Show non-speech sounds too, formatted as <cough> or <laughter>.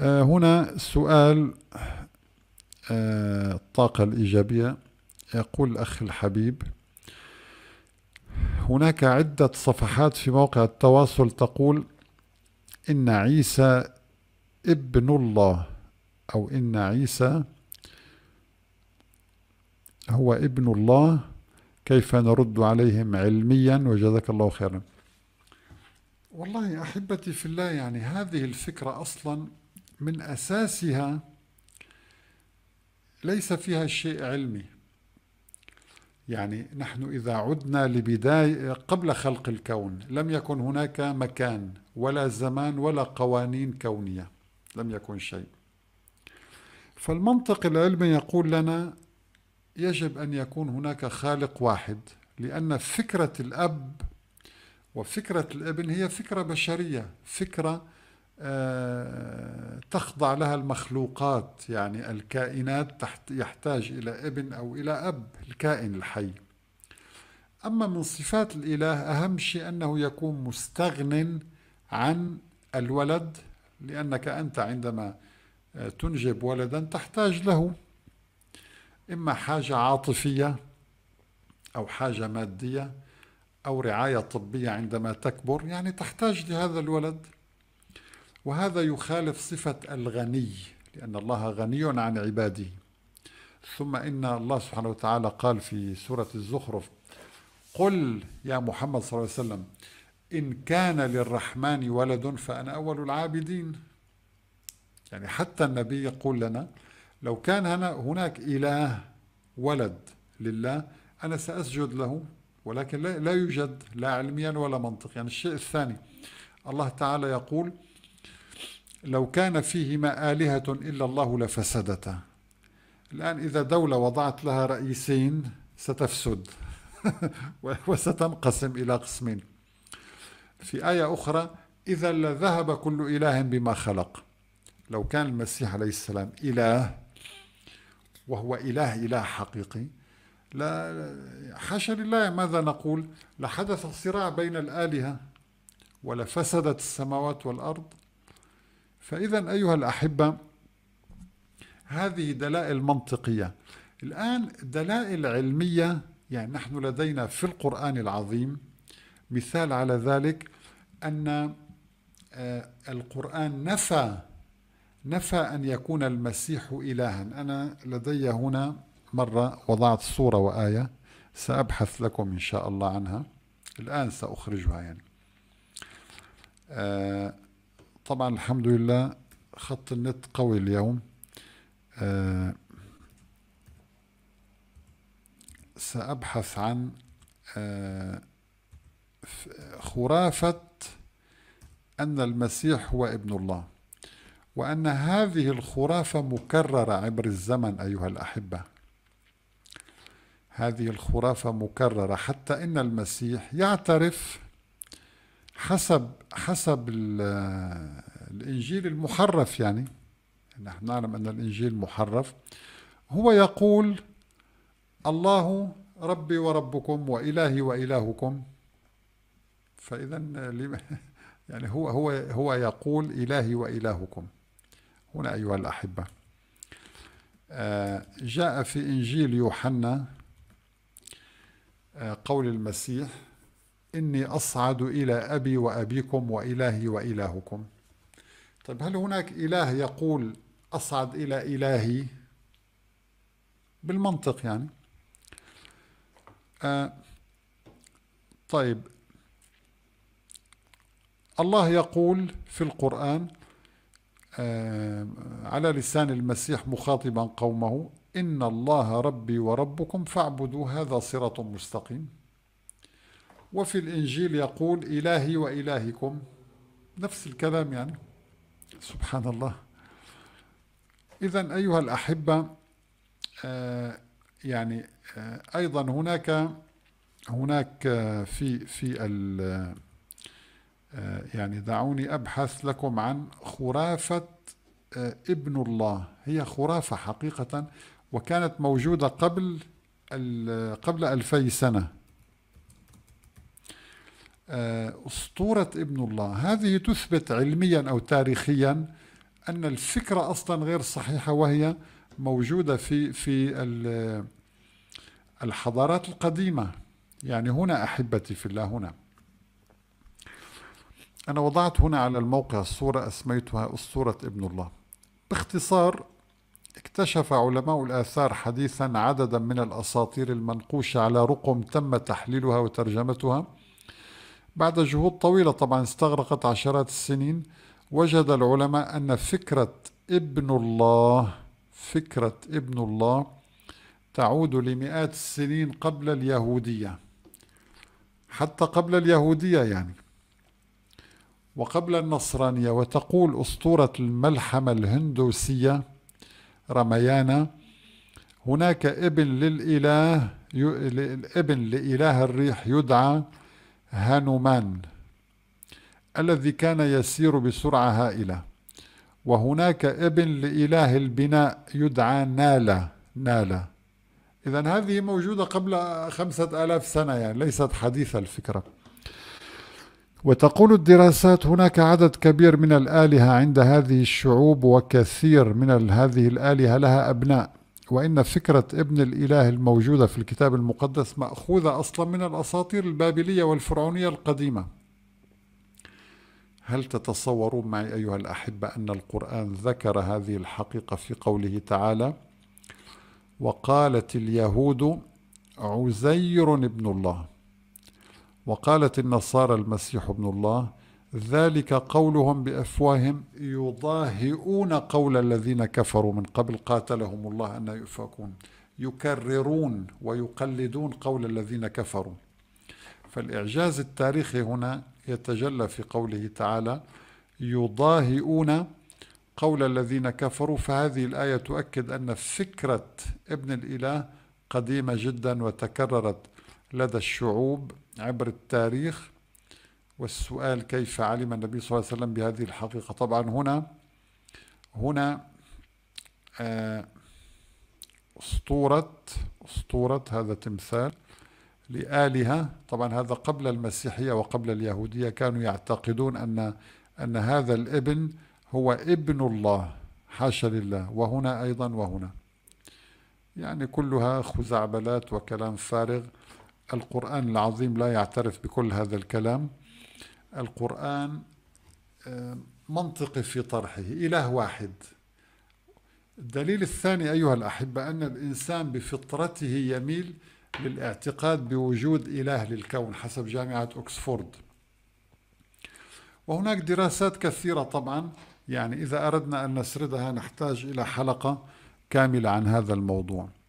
آه، هنا سؤال آه، الطاقة الإيجابية يقول الأخ الحبيب هناك عدة صفحات في موقع التواصل تقول إن عيسى ابن الله أو إن عيسى هو ابن الله كيف نرد عليهم علميا وجزاك الله خيرا والله أحبتي في الله يعني هذه الفكرة أصلا من أساسها ليس فيها شيء علمي يعني نحن إذا عدنا لبداية قبل خلق الكون لم يكن هناك مكان ولا زمان ولا قوانين كونية لم يكن شيء فالمنطق العلمي يقول لنا يجب أن يكون هناك خالق واحد لأن فكرة الأب وفكرة الابن هي فكرة بشرية فكرة آه، تخضع لها المخلوقات يعني الكائنات تحت يحتاج إلى ابن أو إلى أب الكائن الحي أما من صفات الإله أهم شيء أنه يكون مستغن عن الولد لأنك أنت عندما آه، تنجب ولدا تحتاج له إما حاجة عاطفية أو حاجة مادية أو رعاية طبية عندما تكبر يعني تحتاج لهذا الولد وهذا يخالف صفة الغني لأن الله غني عن عباده ثم إن الله سبحانه وتعالى قال في سورة الزخرف قل يا محمد صلى الله عليه وسلم إن كان للرحمن ولد فأنا أول العابدين يعني حتى النبي يقول لنا لو كان هناك إله ولد لله أنا سأسجد له ولكن لا يوجد لا علميا ولا منطقيا يعني الشيء الثاني الله تعالى يقول لو كان فيهما آلهة إلا الله لفسدتا الآن إذا دولة وضعت لها رئيسين ستفسد <laughs> وستنقسم إلى قسمين في آية أخرى إذا لذهب كل إله بما خلق لو كان المسيح عليه السلام إله وهو إله إله حقيقي لا حاشا لله ماذا نقول لحدث الصراع بين الآلهة ولفسدت السماوات والأرض فإذا أيها الأحبة هذه دلائل منطقية الآن دلائل علمية يعني نحن لدينا في القرآن العظيم مثال على ذلك أن آه، القرآن نفى نفى أن يكون المسيح إلها أنا لدي هنا مرة وضعت صورة وآية سأبحث لكم إن شاء الله عنها الآن سأخرجها يعني آه، طبعا الحمد لله خط النت قوي اليوم آه سأبحث عن آه خرافة أن المسيح هو ابن الله وأن هذه الخرافة مكررة عبر الزمن أيها الأحبة هذه الخرافة مكررة حتى إن المسيح يعترف حسب حسب الإنجيل المحرف يعني نحن نعلم أن الإنجيل محرف هو يقول الله ربي وربكم وإلهي وإلهكم فإذا <laughs> يعني هو هو هو يقول إلهي وإلهكم هنا أيها الأحبة آه، جاء في إنجيل يوحنا آه، قول المسيح إني أصعد إلى أبي وأبيكم وإلهي وإلهكم طيب هل هناك إله يقول أصعد إلى إلهي بالمنطق يعني آه طيب الله يقول في القرآن آه على لسان المسيح مخاطبا قومه إن الله ربي وربكم فاعبدوا هذا صراط مستقيم وفي الإنجيل يقول إلهي وإلهكم نفس الكلام يعني سبحان الله إذا أيها الأحبة آه، يعني آه، أيضا هناك هناك آه، في في ال يعني دعوني أبحث لكم عن خرافة ابن الله هي خرافة حقيقة وكانت موجودة قبل قبل ألفي سنة آه، أسطورة ابن الله هذه تثبت علميا أو تاريخيا أن الفكرة أصلا غير صحيحة وهي موجودة في في الحضارات القديمة يعني هنا أحبتي في الله هنا أنا وضعت هنا على الموقع صورة أسميتها أسطورة ابن الله باختصار اكتشف علماء الآثار حديثا عددا من الأساطير المنقوشة على رقم تم تحليلها وترجمتها بعد جهود طويلة طبعا استغرقت عشرات السنين وجد العلماء أن فكرة ابن الله فكرة ابن الله تعود لمئات السنين قبل اليهودية حتى قبل اليهودية يعني وقبل النصرانية وتقول أسطورة الملحمة الهندوسية رميانا هناك ابن للإله ابن لإله الريح يدعى هانومان الذي كان يسير بسرعة هائلة وهناك ابن لإله البناء يدعى نالا نالا إذا هذه موجودة قبل خمسة آلاف سنة يعني ليست حديثة الفكرة وتقول الدراسات هناك عدد كبير من الآلهة عند هذه الشعوب وكثير من هذه الآلهة لها أبناء وإن فكرة ابن الإله الموجودة في الكتاب المقدس مأخوذة أصلا من الأساطير البابلية والفرعونية القديمة هل تتصورون معي أيها الأحبة أن القرآن ذكر هذه الحقيقة في قوله تعالى وقالت اليهود عزير ابن الله وقالت النصارى المسيح ابن الله ذلك قولهم بأفواههم يضاهئون قول الذين كفروا من قبل قاتلهم الله أن يؤفكون يكررون ويقلدون قول الذين كفروا فالإعجاز التاريخي هنا يتجلى في قوله تعالى يضاهئون قول الذين كفروا فهذه الآية تؤكد أن فكرة ابن الإله قديمة جدا وتكررت لدى الشعوب عبر التاريخ والسؤال كيف علم النبي صلى الله عليه وسلم بهذه الحقيقة طبعا هنا هنا آه، أسطورة أسطورة هذا تمثال لآلهة طبعا هذا قبل المسيحية وقبل اليهودية كانوا يعتقدون أن أن هذا الابن هو ابن الله حاشا لله وهنا أيضا وهنا يعني كلها خزعبلات وكلام فارغ القرآن العظيم لا يعترف بكل هذا الكلام القرآن آه، منطقي في طرحه إله واحد الدليل الثاني أيها الأحبة أن الإنسان بفطرته يميل للاعتقاد بوجود إله للكون حسب جامعة أكسفورد وهناك دراسات كثيرة طبعا يعني إذا أردنا أن نسردها نحتاج إلى حلقة كاملة عن هذا الموضوع